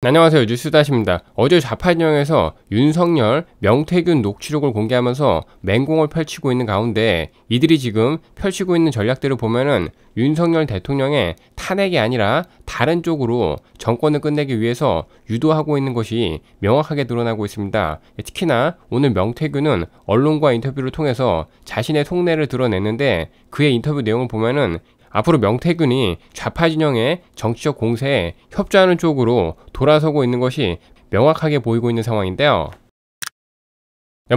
안녕하세요 뉴스다십니다. 어제 좌판진영에서 윤석열, 명태균 녹취록을 공개하면서 맹공을 펼치고 있는 가운데 이들이 지금 펼치고 있는 전략들을 보면은 윤석열 대통령의 탄핵이 아니라 다른 쪽으로 정권을 끝내기 위해서 유도하고 있는 것이 명확하게 드러나고 있습니다. 특히나 오늘 명태균은 언론과 인터뷰를 통해서 자신의 속내를 드러냈는데 그의 인터뷰 내용을 보면은 앞으로 명태균이 좌파 진영의 정치적 공세에 협조하는 쪽으로 돌아서고 있는 것이 명확하게 보이고 있는 상황인데요.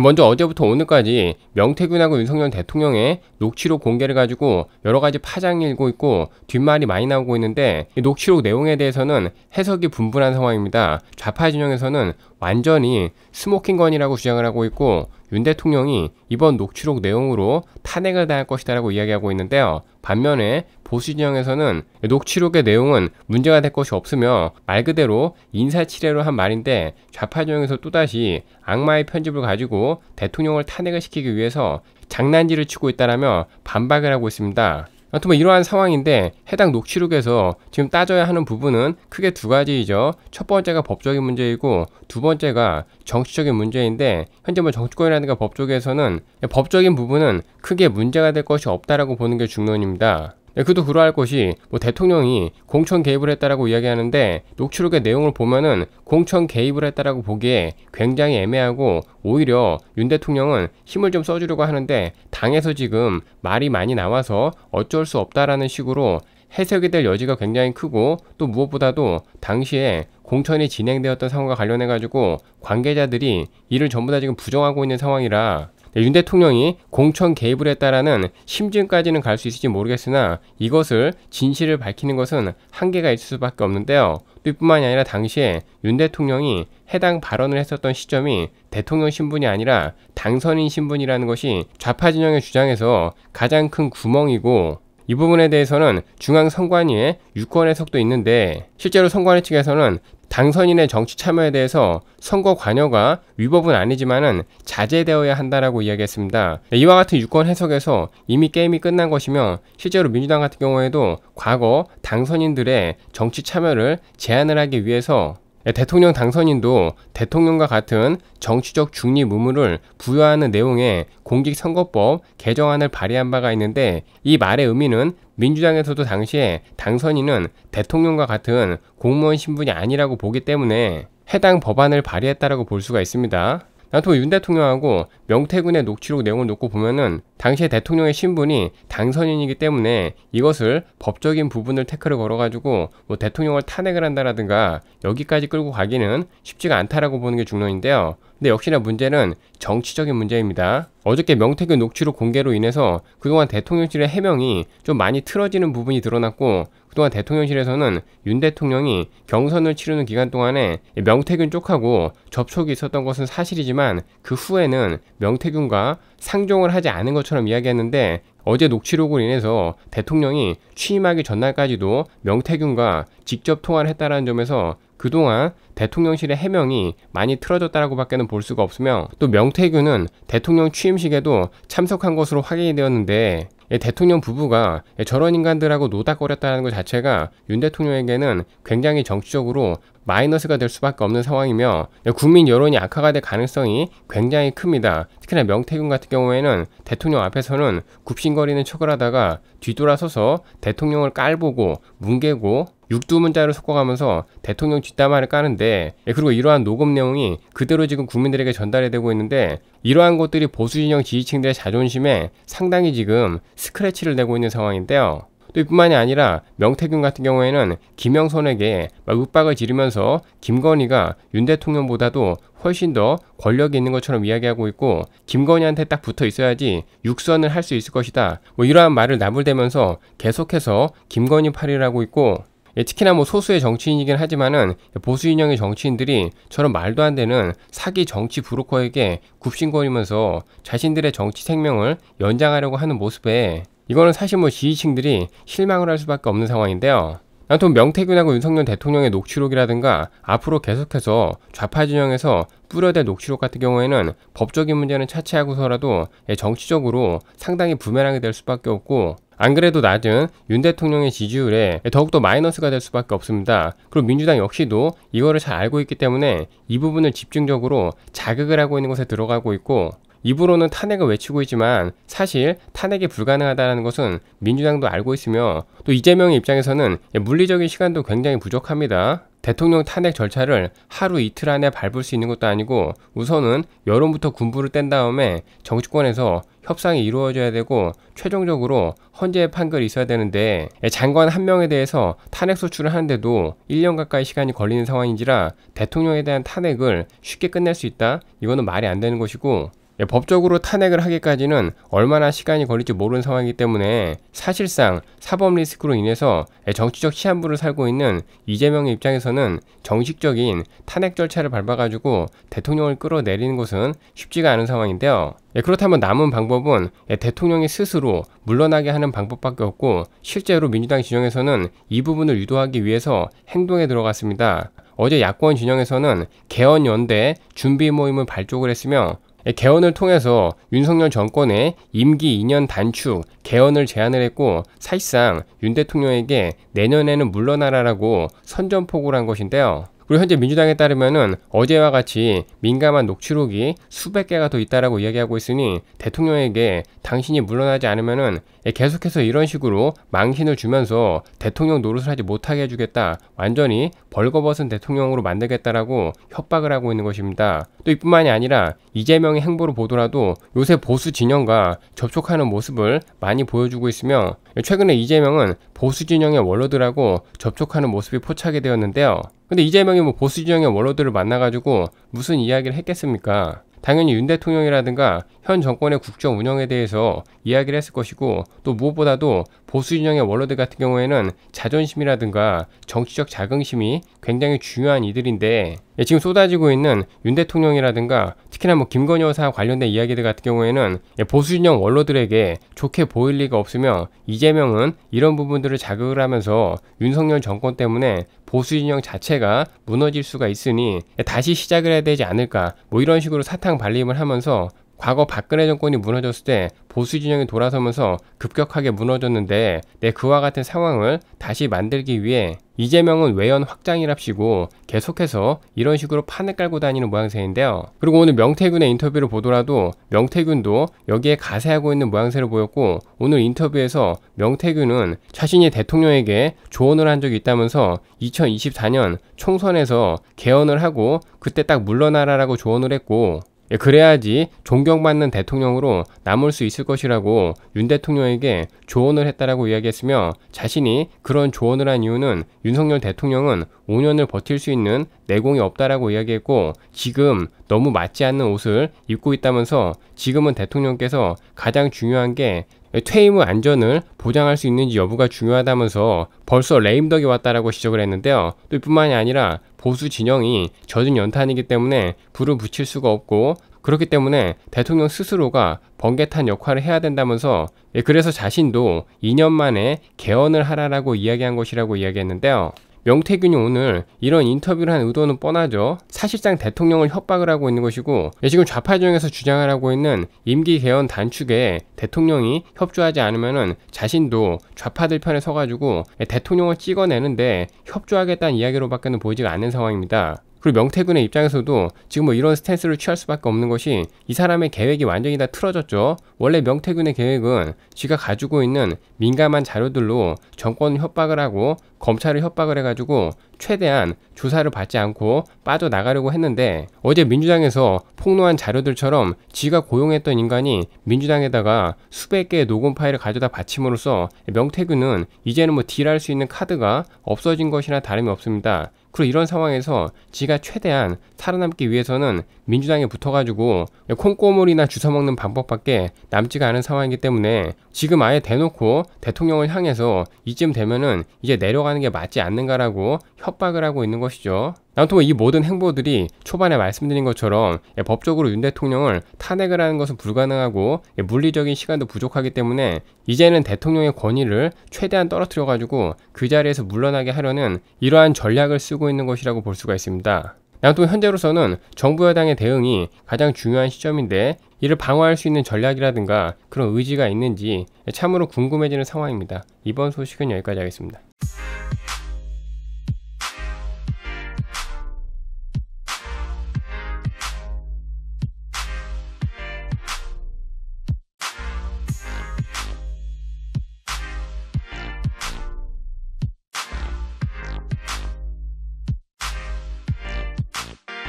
먼저 어제부터 오늘까지 명태균하고 윤석열 대통령의 녹취록 공개를 가지고 여러 가지 파장이 일고 있고 뒷말이 많이 나오고 있는데 녹취록 내용에 대해서는 해석이 분분한 상황입니다. 좌파 진영에서는 완전히 스모킹건이라고 주장을 하고 있고 윤 대통령이 이번 녹취록 내용으로 탄핵을 당할 것이다라고 이야기하고 있는데요. 반면에 보수 진영에서는 녹취록의 내용은 문제가 될 것이 없으며 말 그대로 인사치레로 한 말인데 좌파 진영에서 또다시 악마의 편집을 가지고 대통령을 탄핵을 시키기 위해서 장난질을 치고 있다라며 반박을 하고 있습니다. 아무튼 뭐 이러한 상황인데 해당 녹취록에서 지금 따져야 하는 부분은 크게 두 가지이죠. 첫 번째가 법적인 문제이고 두 번째가 정치적인 문제인데 현재 뭐 정치권이라든가 법쪽에서는 법적인 부분은 크게 문제가 될 것이 없다라고 보는 게 중론입니다. 네, 예, 그도 그러할 것이 뭐 대통령이 공천 개입을 했다라고 이야기하는데 녹취록의 내용을 보면은 공천 개입을 했다라고 보기에 굉장히 애매하고 오히려 윤 대통령은 힘을 좀 써주려고 하는데 당에서 지금 말이 많이 나와서 어쩔 수 없다라는 식으로 해석이 될 여지가 굉장히 크고 또 무엇보다도 당시에 공천이 진행되었던 상황과 관련해 가지고 관계자들이 이를 전부 다 지금 부정하고 있는 상황이라 네, 윤 대통령이 공천 개입을 했다라는 심증까지는 갈 수 있을지 모르겠으나 이것을 진실을 밝히는 것은 한계가 있을 수밖에 없는데요. 뿐만이 아니라 당시에 윤 대통령이 해당 발언을 했었던 시점이 대통령 신분이 아니라 당선인 신분이라는 것이 좌파 진영의 주장에서 가장 큰 구멍이고 이 부분에 대해서는 중앙선관위의 유권 해석도 있는데 실제로 선관위 측에서는 당선인의 정치 참여에 대해서 선거 관여가 위법은 아니지만은 자제되어야 한다라고 이야기했습니다. 네, 이와 같은 유권 해석에서 이미 게임이 끝난 것이며 실제로 민주당 같은 경우에도 과거 당선인들의 정치 참여를 제한을 하기 위해서 예, 대통령 당선인도 대통령과 같은 정치적 중립 의무를 부여하는 내용의 공직선거법 개정안을 발의한 바가 있는데 이 말의 의미는 민주당에서도 당시에 당선인은 대통령과 같은 공무원 신분이 아니라고 보기 때문에 해당 법안을 발의했다라고 볼 수가 있습니다. 나토 윤 대통령하고 명태군의 녹취록 내용을 놓고 보면은 당시에 대통령의 신분이 당선인이기 때문에 이것을 법적인 부분을 태클을 걸어가지고 뭐 대통령을 탄핵을 한다라든가 여기까지 끌고 가기는 쉽지가 않다라고 보는 게 중론인데요. 근데 역시나 문제는 정치적인 문제입니다. 어저께 명태군 녹취록 공개로 인해서 그동안 대통령실의 해명이 좀 많이 틀어지는 부분이 드러났고 그동안 대통령실에서는 윤 대통령이 경선을 치르는 기간 동안에 명태균 쪽하고 접촉이 있었던 것은 사실이지만 그 후에는 명태균과 상종을 하지 않은 것처럼 이야기했는데 어제 녹취록으로 인해서 대통령이 취임하기 전날까지도 명태균과 직접 통화를 했다라는 점에서 그동안 대통령실의 해명이 많이 틀어졌다라고 밖에는 볼 수가 없으며 또 명태균은 대통령 취임식에도 참석한 것으로 확인이 되었는데 예, 대통령 부부가 예, 저런 인간들하고 노닥거렸다는 것 자체가 윤 대통령에게는 굉장히 정치적으로 마이너스가 될 수밖에 없는 상황이며 예, 국민 여론이 악화가 될 가능성이 굉장히 큽니다. 특히나 명태균 같은 경우에는 대통령 앞에서는 굽신거리는 척을 하다가 뒤돌아서서 대통령을 깔보고 뭉개고 육두문자를 섞어가면서 대통령 뒷담화를 까는데 예, 그리고 이러한 녹음 내용이 그대로 지금 국민들에게 전달이 되고 있는데 이러한 것들이 보수진영 지지층들의 자존심에 상당히 지금 스크래치를 내고 있는 상황인데요. 또 이뿐만이 아니라 명태균 같은 경우에는 김영선에게 막 윽박을 지르면서 김건희가 윤 대통령보다도 훨씬 더 권력이 있는 것처럼 이야기하고 있고 김건희한테 딱 붙어 있어야지 육선을 할 수 있을 것이다. 뭐 이러한 말을 나불대면서 계속해서 김건희 팔이라고 있고 예, 특히나 뭐 소수의 정치인이긴 하지만은 보수 인형의 정치인들이 저런 말도 안 되는 사기 정치 브로커에게 굽신거리면서 자신들의 정치 생명을 연장하려고 하는 모습에 이거는 사실 뭐 지지층들이 실망을 할 수밖에 없는 상황인데요. 아무튼 명태균하고 윤석열 대통령의 녹취록이라든가 앞으로 계속해서 좌파 진영에서 뿌려될 녹취록 같은 경우에는 법적인 문제는 차치하고서라도 예, 정치적으로 상당히 부메랑이 될 수밖에 없고 안 그래도 낮은 윤 대통령의 지지율에 더욱더 마이너스가 될 수밖에 없습니다. 그리고 민주당 역시도 이거를 잘 알고 있기 때문에 이 부분을 집중적으로 자극을 하고 있는 것에 들어가고 있고 입으로는 탄핵을 외치고 있지만 사실 탄핵이 불가능하다는 것은 민주당도 알고 있으며 또 이재명의 입장에서는 물리적인 시간도 굉장히 부족합니다. 대통령 탄핵 절차를 하루 이틀 안에 밟을 수 있는 것도 아니고 우선은 여론부터 군부를 뗀 다음에 정치권에서 협상이 이루어져야 되고 최종적으로 헌재의 판결이 있어야 되는데 예, 장관 한 명에 대해서 탄핵 소추를 하는데도 1년 가까이 시간이 걸리는 상황인지라 대통령에 대한 탄핵을 쉽게 끝낼 수 있다? 이거는 말이 안 되는 것이고 예, 법적으로 탄핵을 하기까지는 얼마나 시간이 걸릴지 모르는 상황이기 때문에 사실상 사법 리스크로 인해서 예, 정치적 시한부를 살고 있는 이재명의 입장에서는 정식적인 탄핵 절차를 밟아가지고 대통령을 끌어내리는 것은 쉽지가 않은 상황인데요. 예, 그렇다면 남은 방법은 대통령이 스스로 물러나게 하는 방법밖에 없고 실제로 민주당 진영에서는 이 부분을 유도하기 위해서 행동에 들어갔습니다. 어제 야권 진영에서는 개헌연대 준비 모임을 발족을 했으며 개헌을 통해서 윤석열 정권의 임기 2년 단축, 개헌을 제안을 했고 사실상 윤 대통령에게 내년에는 물러나라라고 선전포고를 한 것인데요. 그리고 현재 민주당에 따르면은 어제와 같이 민감한 녹취록이 수백 개가 더 있다라고 이야기하고 있으니 대통령에게 당신이 물러나지 않으면은 예, 계속해서 이런 식으로 망신을 주면서 대통령 노릇을 하지 못하게 해주겠다. 완전히 벌거벗은 대통령으로 만들겠다라고 협박을 하고 있는 것입니다. 또 이뿐만이 아니라 이재명의 행보를 보더라도 요새 보수 진영과 접촉하는 모습을 많이 보여주고 있으며 예, 최근에 이재명은 보수 진영의 원로들하고 접촉하는 모습이 포착이 되었는데요. 근데 이재명이 뭐 보수 진영의 원로들을 만나가지고 무슨 이야기를 했겠습니까? 당연히 윤 대통령이라든가 현 정권의 국정 운영에 대해서 이야기를 했을 것이고 또 무엇보다도 보수 진영의 원로들 같은 경우에는 자존심이라든가 정치적 자긍심이 굉장히 중요한 이들인데 예, 지금 쏟아지고 있는 윤 대통령이라든가 특히나 뭐 김건희 여사 와 관련된 이야기들 같은 경우에는 예, 보수 진영 원로들에게 좋게 보일 리가 없으며 이재명은 이런 부분들을 자극을 하면서 윤석열 정권 때문에 보수 진영 자체가 무너질 수가 있으니 예, 다시 시작을 해야 되지 않을까 뭐 이런 식으로 사탕 발림을 하면서 과거 박근혜 정권이 무너졌을 때 보수 진영이 돌아서면서 급격하게 무너졌는데 내 그와 같은 상황을 다시 만들기 위해 이재명은 외연 확장이랍시고 계속해서 이런 식으로 판을 깔고 다니는 모양새인데요. 그리고 오늘 명태균의 인터뷰를 보더라도 명태균도 여기에 가세하고 있는 모양새를 보였고 오늘 인터뷰에서 명태균은 자신이 대통령에게 조언을 한 적이 있다면서 2024년 총선에서 개헌을 하고 그때 딱 물러나라라고 조언을 했고 예, 그래야지 존경받는 대통령으로 남을 수 있을 것이라고 윤 대통령에게 조언을 했다라고 이야기했으며 자신이 그런 조언을 한 이유는 윤석열 대통령은 5년을 버틸 수 있는 내공이 없다라고 이야기했고 지금 너무 맞지 않는 옷을 입고 있다면서 지금은 대통령께서 가장 중요한 게 예, 퇴임 의 안전을 보장할 수 있는지 여부가 중요하다면서 벌써 레임덕이 왔다라고 지적을 했는데요. 또 이뿐만이 아니라 보수 진영이 젖은 연탄이기 때문에 불을 붙일 수가 없고 그렇기 때문에 대통령 스스로가 번개탄 역할을 해야 된다면서 예, 그래서 자신도 2년 만에 개헌을 하라라고 이야기한 것이라고 이야기했는데요. 명태균이 오늘 이런 인터뷰를 한 의도는 뻔하죠. 사실상 대통령을 협박을 하고 있는 것이고 예, 지금 좌파 정에서 주장을 하고 있는 임기 개헌 단축에 대통령이 협조하지 않으면 자신도 좌파들 편에 서가지고 예, 대통령을 찍어내는데 협조하겠다는 이야기로밖에는 보이지 않는 상황입니다. 그리고 명태군의 입장에서도 지금 뭐 이런 스탠스를 취할 수밖에 없는 것이 이 사람의 계획이 완전히 다 틀어졌죠. 원래 명태군의 계획은 지가 가지고 있는 민감한 자료들로 정권 협박을 하고 검찰을 협박을 해가지고 최대한 조사를 받지 않고 빠져나가려고 했는데 어제 민주당에서 폭로한 자료들처럼 지가 고용했던 인간이 민주당에다가 수백 개의 녹음 파일을 가져다 바침으로써 명태군은 이제는 뭐 딜할 수 있는 카드가 없어진 것이나 다름이 없습니다. 그리고 이런 상황에서 지가 최대한 살아남기 위해서는 민주당에 붙어가지고 콩고물이나 주워먹는 방법밖에 남지가 않은 상황이기 때문에 지금 아예 대놓고 대통령을 향해서 이쯤 되면은 이제 내려가는 게 맞지 않는가라고 협박을 하고 있는 것이죠. 아무튼 이 모든 행보들이 초반에 말씀드린 것처럼 예, 법적으로 윤 대통령을 탄핵을 하는 것은 불가능하고 예, 물리적인 시간도 부족하기 때문에 이제는 대통령의 권위를 최대한 떨어뜨려 가지고 그 자리에서 물러나게 하려는 이러한 전략을 쓰고 있는 것이라고 볼 수가 있습니다. 나또 현재로서는 정부 여당의 대응이 가장 중요한 시점인데 이를 방어할 수 있는 전략이라든가 그런 의지가 있는지 참으로 궁금해지는 상황입니다. 이번 소식은 여기까지 하겠습니다.